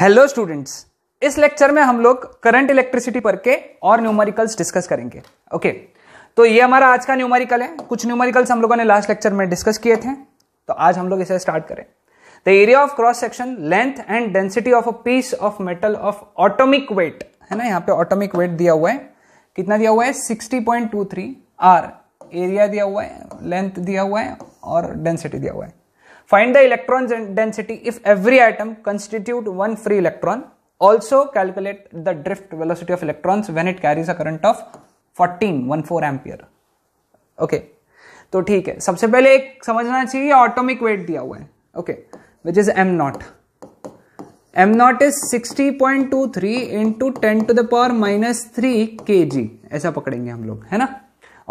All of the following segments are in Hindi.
हेलो स्टूडेंट्स इस लेक्चर में हम लोग करंट इलेक्ट्रिसिटी पर के और न्यूमेरिकल्स डिस्कस करेंगे ओके तो ये हमारा आज का न्यूमेरिकल है कुछ न्यूमेरिकल्स हम लोगों ने लास्ट लेक्चर में डिस्कस किए थे तो आज हम लोग इसे स्टार्ट करें the area of cross section length and density of a piece of metal of atomic weight है ना यहाँ पे ऑटोमिक वेट दिया हुआ है कितना दिया हुआ है सिक्सटी पॉइंट टू थ्री आर एरिया दिया हुआ है लेंथ दिया हुआ है और डेंसिटी दिया हुआ है Find the electron density if every atom constitute one free electron. Also calculate the drift velocity of electrons when it carries a current of 14 one four ampere okay तो ठीक है सबसे पहले एक समझना चाहिए ऑटोमिक वेट दिया हुआ है okay which is M not M not is 60.23 point two three into ten to the power minus three K G ऐसा पकड़ेंगे हम लोग है ना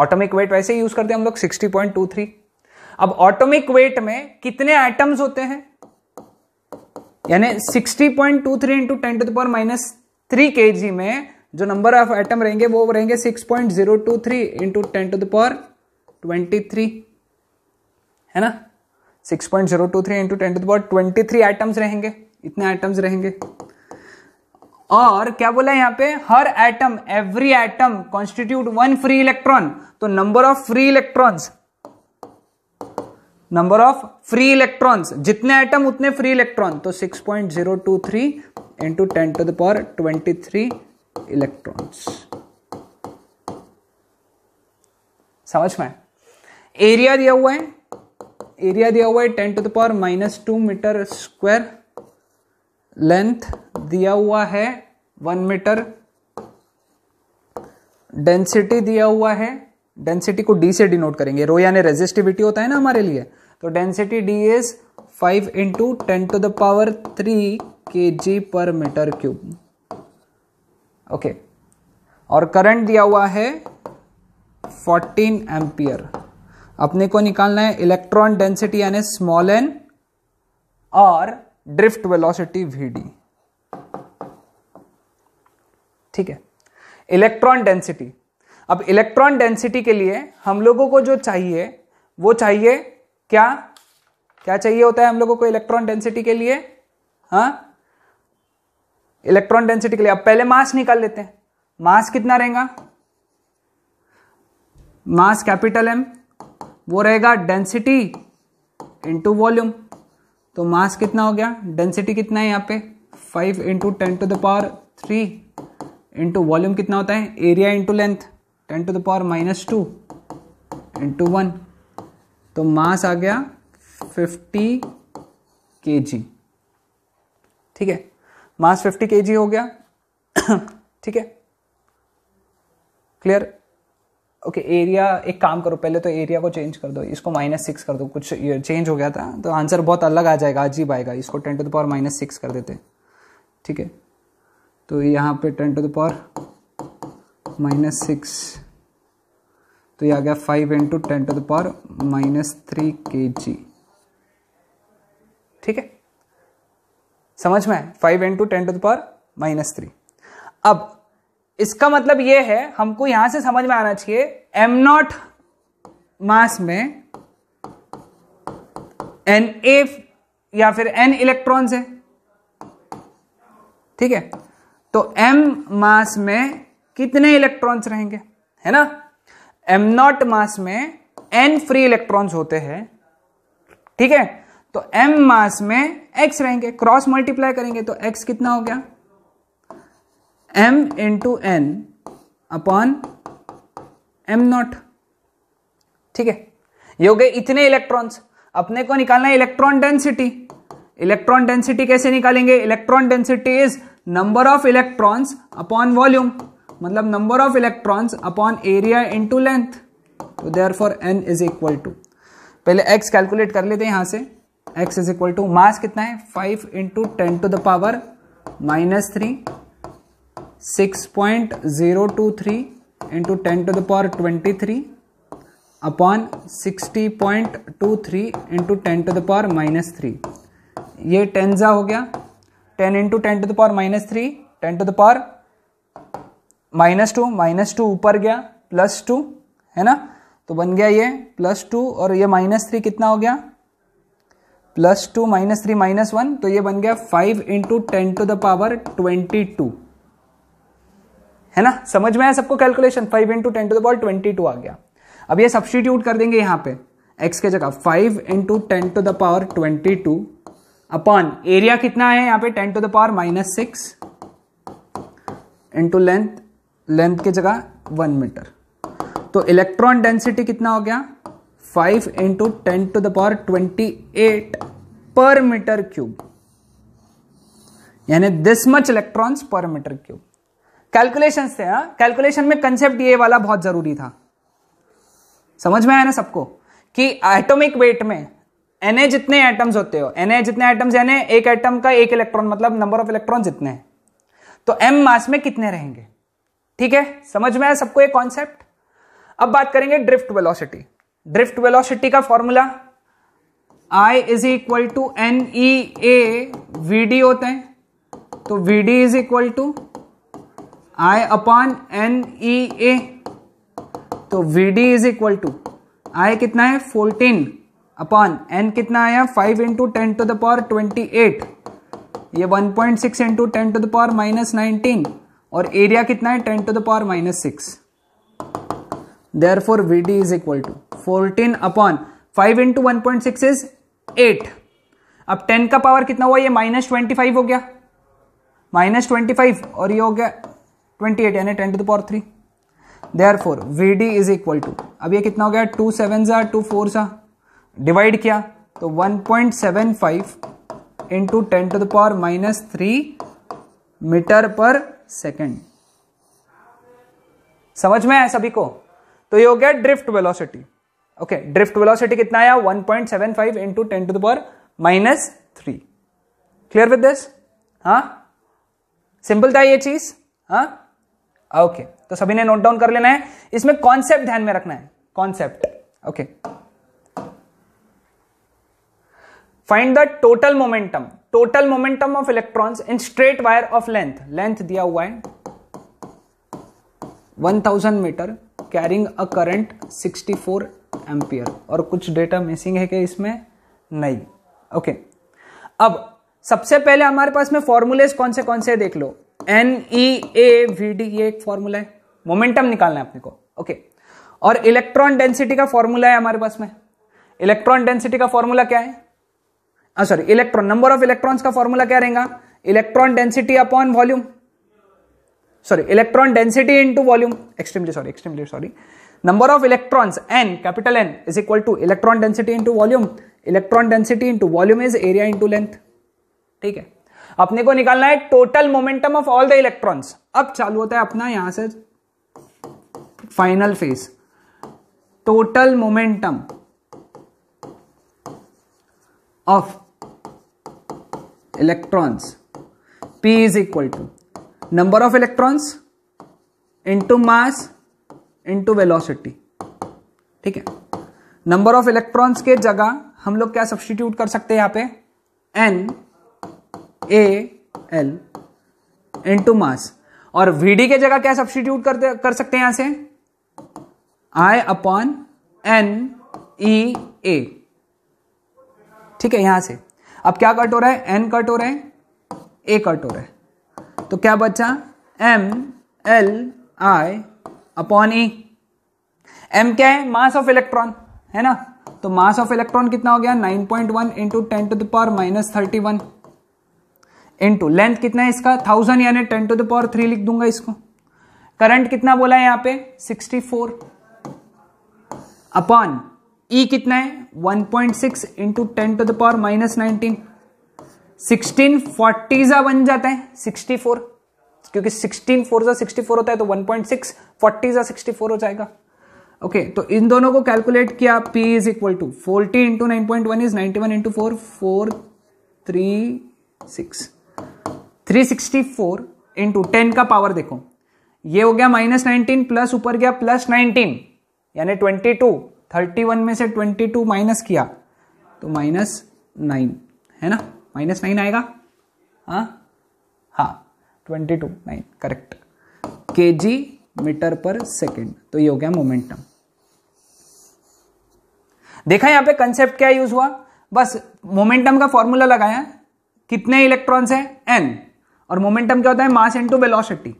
ऑटोमिक वेट वैसे यूज करते हैं हम लोग 60.23 अब ऑटोमिक वेट में कितने आइटम्स होते हैं यानी 60.23 point two three into ten to the minus three K G में जो नंबर ऑफ आइटम रहेंगे वो रहेंगे 6.023 point zero two three into ten to the twenty three है ना 6.023 point zero two three into ten to the twenty three items रहेंगे इतने आइटम्स रहेंगे और क्या बोला यहां पे हर atom every atom constitute one free electron तो number of free electrons number of free electrons जितने आइटम उतने फ्री इलेक्ट्रॉन तो 6.023 point zero two three into ten to the twenty three electrons समझ में एरिया दिया हुआ है एरिया दिया हुआ है ten to the power minus two metre square length दिया हुआ है वन मीटर डेंसिटी दिया हुआ है डेंसिटी को डी से डिनोट करेंगे रो यानी रेजिस्टिविटी होता है ना हमारे लिए तो density D is five into ten to the power three K G per metre cube okay और करंट दिया हुआ है फोर्टीन एम्पियर अपने को निकालना है इलेक्ट्रॉन डेंसिटी यानी स्मॉल एन और ड्रिफ्ट वेलोसिटी वी डी ठीक है इलेक्ट्रॉन डेंसिटी अब इलेक्ट्रॉन डेंसिटी के लिए हम लोगों को जो चाहिए वो चाहिए क्या क्या चाहिए होता है हम लोगों को इलेक्ट्रॉन डेंसिटी के लिए हाँ इलेक्ट्रॉन डेंसिटी के लिए अब पहले मास निकाल लेते हैं मास कितना रहेगा मास कैपिटल एम वो रहेगा डेंसिटी इंटू वॉल्यूम तो मास कितना हो गया डेंसिटी कितना है यहाँ पे five into ten to the power three into volume कितना होता है area into length ten to the power minus two into one तो मास आ गया फिफ्टी के जी ठीक है मास फिफ्टी के जी हो गया ठीक है क्लियर ओके एरिया एक काम करो पहले तो एरिया को चेंज कर दो इसको माइनस सिक्स कर दो कुछ चेंज हो गया था तो आंसर बहुत अलग आ जाएगा अजीब आएगा इसको ten to the power minus six कर देते ठीक है तो यहाँ पे ten to the power minus six तो ये आ गया five into ten to the power minus three K G ठीक है समझ में आए five into ten to the power minus three अब इसका मतलब ये है हमको यहां से समझ में आना चाहिए एम नॉट मास में एन ए या फिर एन इलेक्ट्रॉन्स है ठीक है तो एम मास में कितने इलेक्ट्रॉन्स रहेंगे है ना एम नॉट मास में एन फ्री इलेक्ट्रॉन्स होते हैं ठीक है तो एम मास में एक्स रहेंगे क्रॉस मल्टीप्लाई करेंगे तो एक्स कितना हो गया M to N upon M not ठीक है ये हो गए इतने इलेक्ट्रॉन्स अपने को निकालना है इलेक्ट्रॉन डेंसिटी इलेक्ट्रॉन डेंसिटी कैसे निकालेंगे electron density is number of electrons upon volume मतलब number of electrons upon area into length तो therefore N is equal to पहले एक्स कैलकुलेट कर लेते हैं यहाँ से x is equal to mass कितना है five into ten to the power minus three six point zero two three into ten to the power twenty three upon sixty point two three into ten to the power minus three ये टेन जा हो गया ten into ten to the power minus three ten to the power minus two minus two ऊपर गया प्लस टू है ना तो बन गया ये प्लस टू और ये माइनस थ्री कितना हो गया plus two minus three minus one तो ये बन गया five into ten to the power twenty two है ना समझ में आया सबको calculation five into ten to the power twenty two आ गया अब ये सब्सटीट्यूट कर देंगे यहां पे एक्स के जगह five into ten to the power twenty two upon area कितना है यहां पे ten to the power minus six into length length की जगह वन मीटर तो इलेक्ट्रॉन डेंसिटी कितना हो गया five into ten to the power twenty eight per metre cube यानी this much electrons per metre cube calculation से कैलकुलेशन में कंसेप्ट ये वाला बहुत जरूरी था समझ में आया ना सबको कि एटॉमिक वेट में एन जितने एटम्स होते हो एन जितने एटम्स यानी एक एटम का एक इलेक्ट्रॉन मतलब नंबर ऑफ इलेक्ट्रॉन जितने हैं तो एम मास में कितने रहेंगे ठीक है समझ में आया सबको ये कॉन्सेप्ट अब बात करेंगे ड्रिफ्ट वेलोसिटी ड्रिफ्ट वेलोसिटी का formula I is equal to N E A V D होते हैं तो V D is equal to I upon N E A तो V D is equal to I कितना है फोर्टीन अपॉन एन कितना आया five into ten to the power twenty eight ये one point six into ten to the power minus nineteen और एरिया कितना है ten to the power minus six therefore V D is equal to fourteen upon five into one point six is eight अब टेन का पावर कितना हुआ ये माइनस ट्वेंटी फाइव हो गया माइनस ट्वेंटी फाइव और ये हो गया ट्वेंटी एट यानी ten to the power three therefore V D is equal to अब ये कितना हो गया टू सेवन सा टू फोर सा डिवाइड किया तो one point seven five into ten to the power minus three metre per second समझ में आया सभी को तो ये हो गया drift velocity okay drift velocity कितना आया 1.75 point seven five into ten to the minus three clear with this हाँ सिंपल था ये चीज हाँ ओके okay. तो सभी ने नोट डाउन कर लेना है इसमें कॉन्सेप्ट ध्यान में रखना है concept okay find the total momentum total momentum of electrons in straight wire of length length दिया हुआ है 1000 metre carrying a current 64 four और कुछ डेटा मिसिंग है क्या इसमें नहीं ओके okay. अब सबसे पहले हमारे पास में फॉर्मूलेज कौन से कौन से देख लो N E A V D ये एक फॉर्मूला है मोमेंटम निकालना है अपने को ओके okay. और इलेक्ट्रॉन डेंसिटी का फॉर्मूला है हमारे पास में इलेक्ट्रॉन डेंसिटी का फॉर्मूला क्या है sorry electron number of electrons का फॉर्मूला क्या रहेगा electron density upon volume sorry electron density into volume extremely sorry extremely sorry number of electrons N capital N is equal to electron density into volume electron density into volume is area into length ठीक है अपने को निकालना है total momentum of all the electrons अब चालू होता है अपना यहां से final phase total momentum of electrons p is equal to number of electrons into mass into velocity ठीक है नंबर ऑफ इलेक्ट्रॉन्स के जगह हम लोग क्या सब्सटीट्यूट कर सकते हैं यहां पे N A L into mass और वीडी के जगह क्या सब्सटीट्यूट करते कर सकते हैं यहां से आई अपॉन एन ई ए ठीक है यहां से अब क्या कट हो रहा है एन कट हो रहा है ए कट हो रहा है तो क्या बचा M L I upon E M क्या है मास ऑफ इलेक्ट्रॉन है ना तो मास ऑफ इलेक्ट्रॉन कितना हो गया 9.1 point one into ten to the power minus thirty one into length कितना है इसका थाउजेंड यानी ten to the power three लिख दूंगा इसको करंट कितना बोला है यहां पे 64 अपॉन ई e कितना है 1.6 point six into ten to the power minus nineteen sixteen forty जा बन जाता है सिक्सटी फोर क्योंकि सिक्सटीन फोर जा सिक्सटी फोर होता है तो वन पॉइंट सिक्स फोर्टी जा सिक्सटी फोर हो जाएगा ओके okay, तो इन दोनों को कैलकुलेट किया P is equal to forty into nine point one is ninety one into four four three six three sixty four into ten का पावर देखो ये हो गया माइनस नाइनटीन प्लस ऊपर गया प्लस नाइनटीन यानी ट्वेंटी टू थर्टी वन में से ट्वेंटी टू माइनस किया तो माइनस नाइन है ना माइनस नाइन आएगा हाँ हाँ ट्वेंटी टू नाइन करेक्ट के जी मीटर पर सेकेंड तो ये हो गया मोमेंटम देखा यहाँ पे कंसेप्ट क्या यूज हुआ बस मोमेंटम का फॉर्मूला लगाया कितने इलेक्ट्रॉन्स हैं एन और मोमेंटम क्या होता है mass into to velocity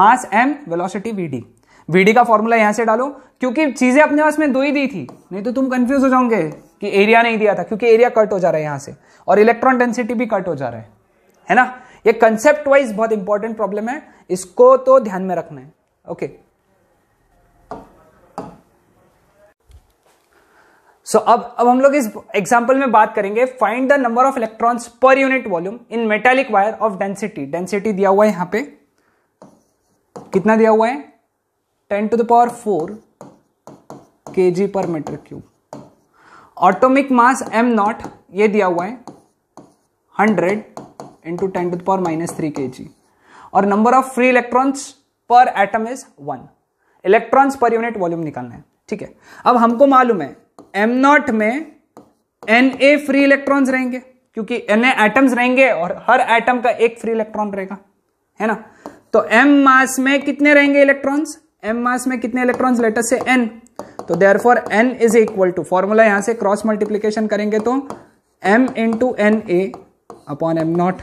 mass M velocity V D VD का फॉर्मूला यहां से डालो क्योंकि चीजें अपने पास में दो ही दी थी नहीं तो तुम कंफ्यूज हो जाओगे कि एरिया नहीं दिया था क्योंकि एरिया कट हो जा रहा है यहां से और इलेक्ट्रॉन डेंसिटी भी कट हो जा रहा है है ना ये कंसेप्ट वाइज बहुत इंपॉर्टेंट प्रॉब्लम है इसको तो ध्यान में रखना है ओके सो so, अब अब हम लोग इस एग्जाम्पल में बात करेंगे find the number of electrons per unit volume in metallic wire of density density दिया हुआ है यहां पे कितना दिया हुआ है ten to the power four K G per metre cube atomic mass M nought ये दिया हुआ है hundred into ten to the power minus three K G और number of free electrons per atom is one electrons per unit volume निकालना है ठीक है अब हमको मालूम है एम नॉट में एन ए फ्री इलेक्ट्रॉन्स रहेंगे क्योंकि एन ए एटम्स रहेंगे और हर एटम का एक फ्री इलेक्ट्रॉन रहेगा है ना तो एम मास में कितने रहेंगे इलेक्ट्रॉन्स एम मास में कितने इलेक्ट्रॉन लेटर तो से एन तो therefore N is equal to formula यहां से क्रॉस मल्टीप्लीकेशन करेंगे तो M into N A upon M not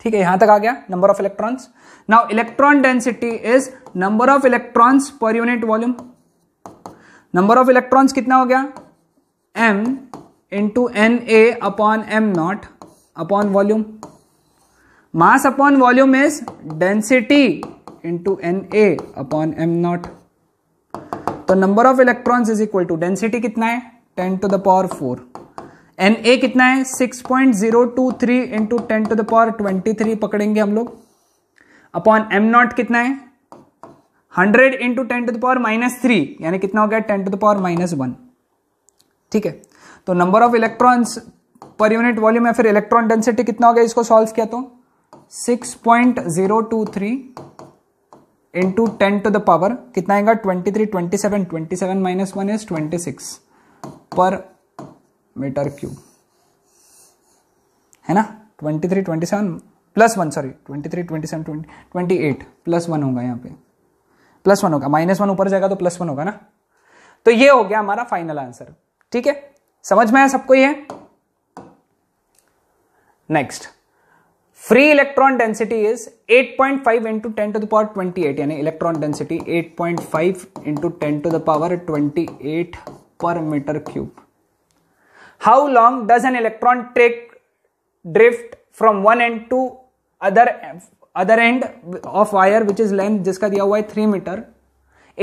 ठीक है यहां तक आ गया number of electrons now electron density is number of electrons per unit volume number of electrons कितना हो गया M into N A upon M nought upon volume mass upon volume is density into N A upon M not तो number of electrons is equal to density कितना है ten to the power four N A कितना है six point zero two three into ten to the power twenty three पकड़ेंगे हम लोग अपॉन एम नॉट कितना है hundred into ten to the power minus three यानी कितना हो गया ten to the power minus one ठीक है तो number of electrons per unit volume या फिर इलेक्ट्रॉन डेंसिटी कितना हो गया इसको सॉल्व किया तो six point zero two three into ten to the power कितना आएगा twenty three twenty seven twenty seven minus one is twenty six per metre cube है ना twenty three twenty seven plus one sorry twenty three twenty seven twenty twenty eight plus one होगा यहाँ पे प्लस वन होगा माइनस वन ऊपर जाएगा तो प्लस वन होगा ना तो ये हो गया हमारा फाइनल आंसर ठीक है समझ में आया सबको ये next free electron density is 8.5 into ten to the power 28 यानी electron density 8.5 into ten to the power 28 per metre cube how long does an electron take drift from one end to other other end of wire which is length जिसका दिया हुआ है three metre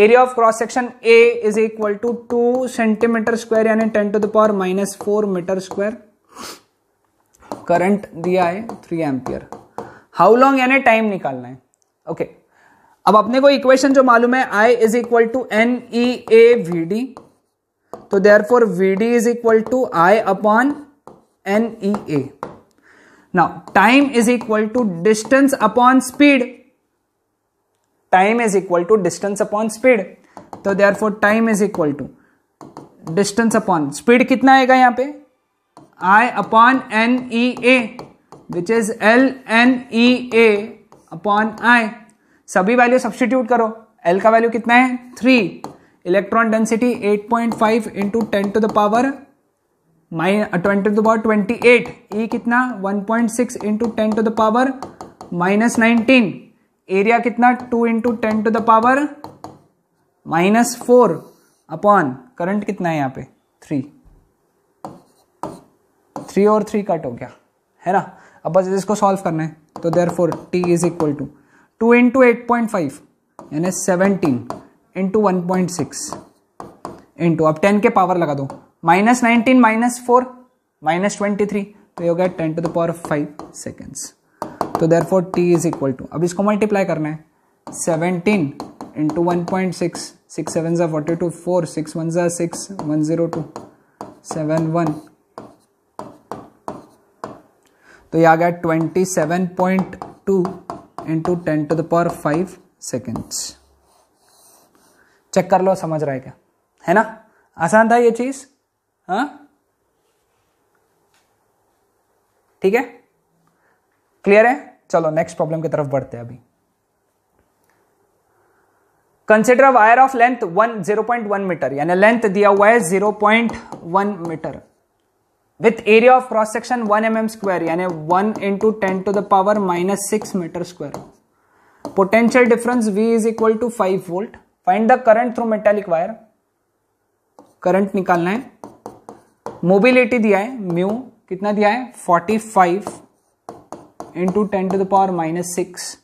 area of cross section A is equal to two centimetre square यानी ten to the power minus four metre square current दिया है थ्री एम्पियर हाउ लॉन्ग यानी टाइम निकालना है ओके okay. अब अपने को इक्वेशन जो मालूम है I is equal to N E A V D तो therefore V D is equal to I upon N E A now time is equal to distance upon speed time is equal to distance upon speed तो therefore time is equal to distance upon speed कितना आएगा यहां पे I upon N E A which is L N E A upon I सभी वैल्यू सब्सटीट्यूट करो एल का वैल्यू कितना है three electron density 8.5 point five into ten to the power mine twenty to power twenty eight E कितना 1.6 point six into ten to the power minus nineteen area कितना 2 into ten to the power minus four upon current कितना है यहाँ पे थ्री थ्री और थ्री कट हो गया है ना अब बस इसको सॉल्व करना है तो therefore T is equal to two into eight point five यानी seventeen into one point six into अब टेन के पावर लगा दो minus nineteen minus four minus twenty three तो ये हो गया ten to the power five seconds तो therefore T is equal to अब इसको मल्टीप्लाई करना है seventeen into one point six six seven ज़ा forty two four six one ज़ा six one zero two seven one तो ये आ गया twenty seven point two into ten to the power five seconds check कर लो समझ रहा है क्या है ना आसान था ये चीज हाँ ठीक है क्लियर है चलो नेक्स्ट प्रॉब्लम की तरफ बढ़ते हैं अभी consider wire of length one zero point one metre यानी लेंथ दिया हुआ है zero point one metre with area of cross section one M M square यानी one into ten to the power minus six metre square potential difference V is equal to five volt find the current through metallic wire current निकालना है मोबिलिटी दिया है म्यू कितना दिया है forty five into ten to the power minus six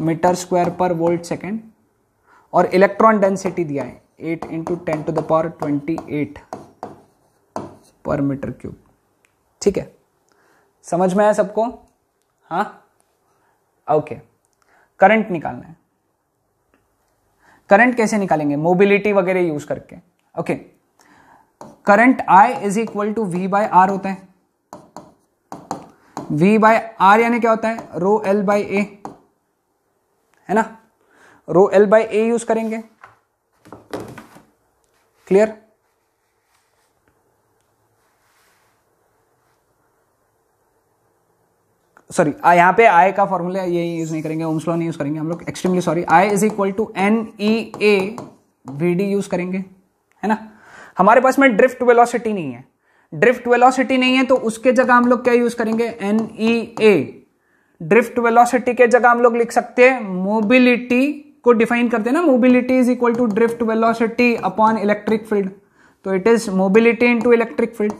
metre square per volt second और इलेक्ट्रॉन डेंसिटी दिया है eight into ten to the power twenty eight per metre cube ठीक है समझ में आया सबको हाँ ओके करंट निकालना है करंट कैसे निकालेंगे मोबिलिटी वगैरह यूज करके okay current I is equal to V by R होता है वी बाय आर यानी क्या होता है रो एल बाय ए है ना rho L by A use करेंगे क्लियर सॉरी यहाँ पे आई का फॉर्मूला ये यूज़ नहीं करेंगे ओम्स लॉ नहीं यूज़ करेंगे हम लोग extremely sorry I is equal to N E A V D use करेंगे है ना हमारे पास में ड्रिफ्ट वेलोसिटी नहीं है ड्रिफ्ट वेलोसिटी नहीं है तो उसके जगह हम लोग क्या यूज़ करेंगे N E A drift velocity के जगह हम लोग लिख सकते हैं मोबिलिटी को डिफाइन करते हैं ना mobility is equal to drift velocity upon electric field तो it is mobility into electric field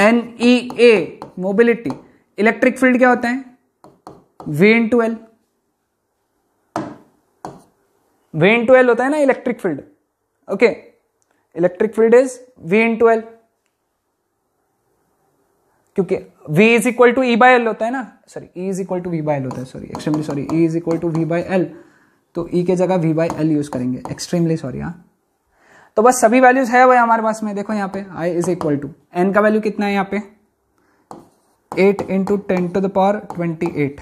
N E A mobility electric field क्या होते हैं V into L V into होता है ना electric field okay electric field is V into क्योंकि v is equal to E by L होता है ना sorry e is equal to V by L होता है sorry extremely sorry e is equal to V by L तो e के जगह v बाई एल यूज करेंगे एक्सट्रीमली सॉरी हाँ तो बस सभी वैल्यूज है वही हमारे पास में देखो यहाँ पे i is equal to N का वैल्यू कितना है यहाँ पे eight into ten to the power twenty eight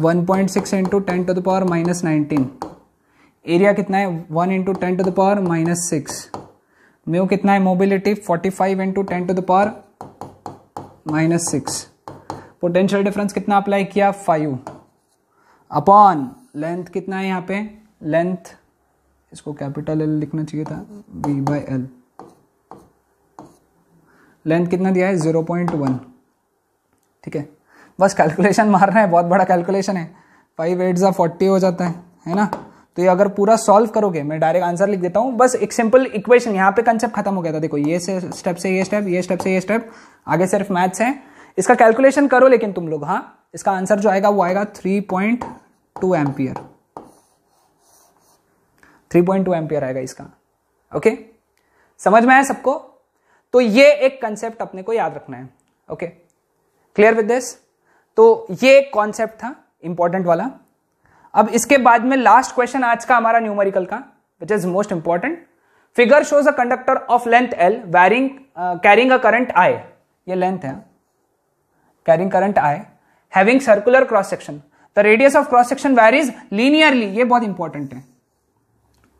one point six into ten to the power minus nineteen area कितना है one into ten to the power minus six mu कितना है mobility forty five into ten to the power minus six potential difference कितना अप्लाई किया फाइव अपॉन लेंथ कितना है यहाँ पे लेंथ इसको कैपिटल एल लिखना चाहिए था वी बाई एल लेंथ कितना दिया है ज़ीरो पॉइंट वन ठीक है बस कैलकुलेशन मारना है बहुत बड़ा कैलकुलेशन है फाइव एट ज़ा फोर्टी हो जाता है है ना तो ये अगर पूरा सॉल्व करोगे मैं डायरेक्ट आंसर लिख देता हूँ बस एक सिंपल इक्वेशन यहाँ पे कंसेप्ट खत्म हो गया था देखो ये से स्टेप से ये स्टेप ये स्टेप से ये स्टेप आगे सिर्फ मैथ्स है इसका कैलकुलेशन करो लेकिन तुम लोग हाँ इसका आंसर जो आएगा वो आएगा three point two ampere three point two ampere आएगा इसका ओके समझ में आया सबको तो ये एक कंसेप्ट अपने को याद रखना है okay okay? Clear with this तो ये एक कॉन्सेप्ट था इंपॉर्टेंट वाला अब इसके बाद में लास्ट क्वेश्चन आज का हमारा न्यूमेरिकल का which is most important figure shows a conductor of length L varying carrying a current I ये लेंथ है carrying current I having circular cross section the radius of cross section varies linearly ये बहुत इंपॉर्टेंट है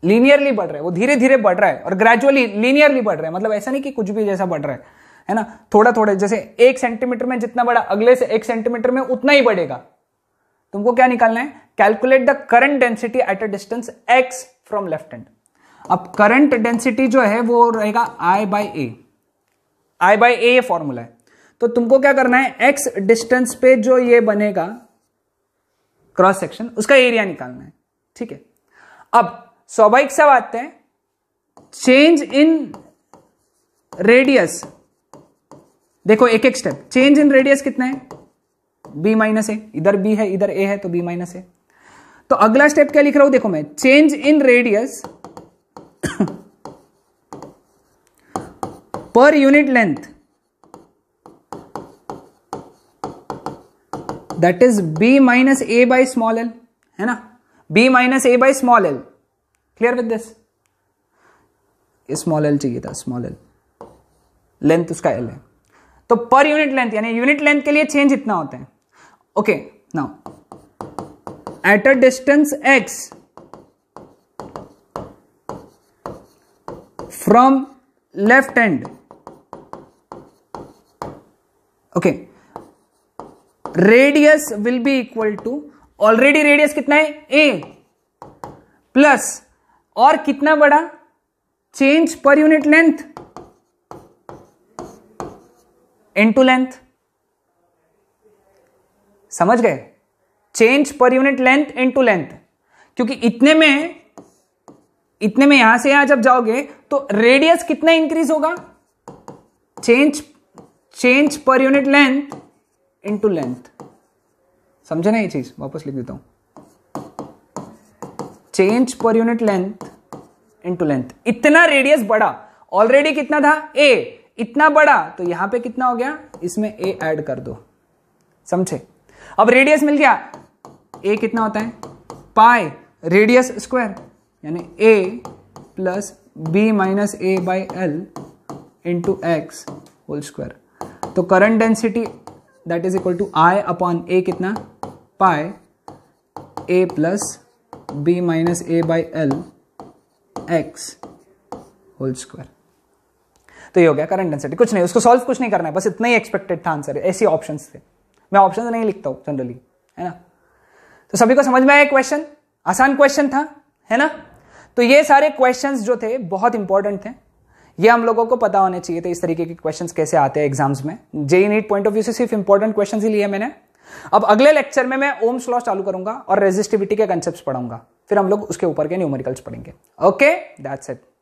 लीनियरली बढ़ रहा है वो धीरे धीरे बढ़ रहा है और ग्रेजुअली लीनियरली बढ़ रहा है मतलब ऐसा नहीं कि कुछ भी जैसा बढ़ रहा है है ना थोड़ा थोड़ा जैसे एक सेंटीमीटर में जितना बड़ा अगले से एक सेंटीमीटर में उतना ही बढ़ेगा तुमको क्या निकालना है calculate the current density at a distance x from left hand अब करंट डेंसिटी जो है वो रहेगा I by A I by A formula है तो तुमको क्या करना है एक्स डिस्टेंस पे जो ये बनेगा क्रॉस सेक्शन उसका एरिया निकालना है ठीक है अब स्वाभाविक सब आते हैं चेंज इन रेडियस देखो एक एक स्टेप चेंज इन रेडियस कितना है बी माइनस ए इधर बी है इधर ए है तो बी माइनस ए तो अगला स्टेप क्या लिख रहा हूं देखो मैं change in radius per unit length that is b minus a by small l है ना b minus a by small l clear with this small l चाहिए था स्मॉल एल लेंथ उसका एल है तो पर यूनिट लेंथ यानी यूनिट लेंथ के लिए चेंज इतना होता है okay now at a distance x from left end okay radius will be equal to already radius कितना है ए प्लस और कितना बड़ा change per unit length into length समझ गए change per unit length into length क्योंकि इतने में इतने में यहां से यहां जब जाओगे तो रेडियस कितना इंक्रीज होगा change change per unit length into length समझे ना ये चीज वापस लिख देता हूं change per unit length into length इतना रेडियस बड़ा ऑलरेडी कितना था ए इतना बड़ा तो यहां पे कितना हो गया इसमें ए ऐड कर दो समझे अब रेडियस मिल गया ए कितना होता है पाए रेडियस स्क्वायर यानी a plus b minus a by l into x whole square तो current density that is equal to I upon a कितना pi a plus b minus a by l x whole square तो ये हो गया करंट डेंसिटी कुछ नहीं उसको सॉल्व कुछ नहीं करना है बस इतना ही एक्सपेक्टेड था आंसर ऐसे ऑप्शन थे मैं ऑप्शन नहीं लिखता हूँ जनरली है ना तो सभी को समझ में आया क्वेश्चन आसान क्वेश्चन था है ना तो ये सारे क्वेश्चंस जो थे बहुत इंपॉर्टेंट थे ये हम लोगों को पता होने चाहिए थे इस तरीके के क्वेश्चंस कैसे आते हैं एग्जाम्स में JEE NEET point of view से सिर्फ इंपॉर्टेंट क्वेश्चन ही लिए मैंने अब अगले लेक्चर में मैं ओम स्लॉस चालू करूंगा और रेजिस्टिविटी के कंसेप्ट पढ़ाऊंगा फिर हम लोग उसके ऊपर के न्यूमेरिकल्स पढ़ेंगे ओके दैट्स इट